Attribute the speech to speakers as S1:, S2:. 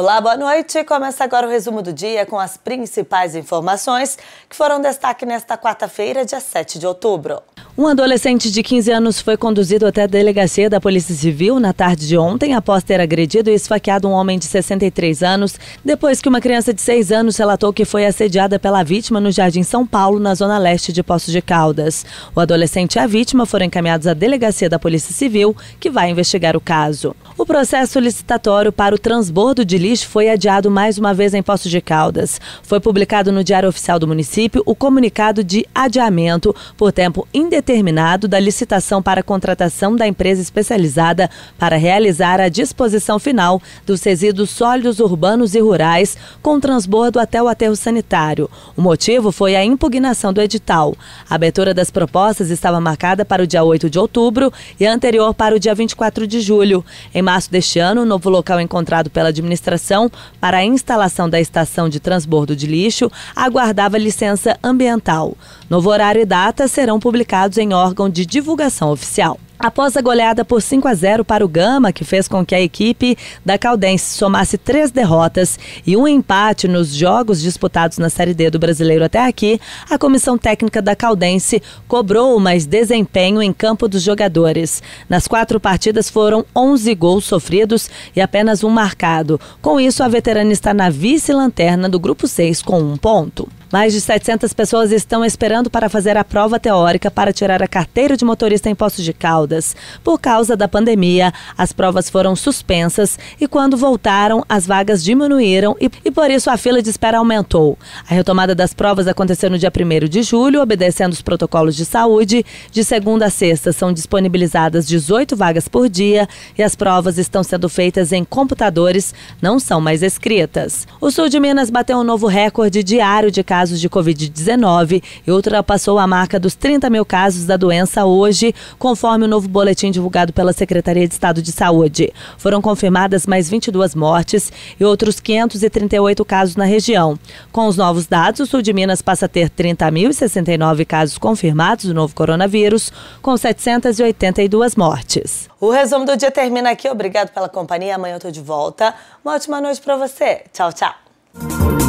S1: Olá, boa noite. Começa agora o resumo do dia com as principais informações que foram destaque nesta quarta-feira, dia 7 de outubro. Um adolescente de 15 anos foi conduzido até a delegacia da Polícia Civil na tarde de ontem após ter agredido e esfaqueado um homem de 63 anos, depois que uma criança de 6 anos relatou que foi assediada pela vítima no Jardim São Paulo, na zona leste de Poços de Caldas. O adolescente e a vítima foram encaminhados à delegacia da Polícia Civil, que vai investigar o caso. O processo licitatório para o transbordo de lixo foi adiado mais uma vez em Poços de Caldas. Foi publicado no Diário Oficial do Município o comunicado de adiamento por tempo indeterminado determinado da licitação para contratação da empresa especializada para realizar a disposição final dos resíduos sólidos urbanos e rurais com transbordo até o aterro sanitário. O motivo foi a impugnação do edital. A abertura das propostas estava marcada para o dia 8 de outubro e a anterior para o dia 24 de julho. Em março deste ano, o novo local encontrado pela administração para a instalação da estação de transbordo de lixo aguardava licença ambiental. Novo horário e data serão publicados em órgão de divulgação oficial. Após a goleada por 5 a 0 para o Gama, que fez com que a equipe da Caldense somasse três derrotas e um empate nos jogos disputados na Série D do Brasileiro até aqui, a comissão técnica da Caldense cobrou mais desempenho em campo dos jogadores. Nas quatro partidas foram 11 gols sofridos e apenas um marcado. Com isso, a veterana está na vice-lanterna do Grupo 6 com um ponto. Mais de 700 pessoas estão esperando para fazer a prova teórica para tirar a carteira de motorista em Poços de Caldas. Por causa da pandemia, as provas foram suspensas e quando voltaram, as vagas diminuíram e, e por isso a fila de espera aumentou. A retomada das provas aconteceu no dia 1 de julho, obedecendo os protocolos de saúde. De segunda a sexta são disponibilizadas 18 vagas por dia e as provas estão sendo feitas em computadores, não são mais escritas. O sul de Minas bateu um novo recorde diário de casos casos de Covid-19 e ultrapassou a marca dos 30 mil casos da doença hoje, conforme o novo boletim divulgado pela Secretaria de Estado de Saúde. Foram confirmadas mais 22 mortes e outros 538 casos na região. Com os novos dados, o sul de Minas passa a ter 30.069 casos confirmados do novo coronavírus, com 782 mortes. O resumo do dia termina aqui. Obrigado pela companhia. Amanhã eu estou de volta. Uma ótima noite para você. Tchau, tchau.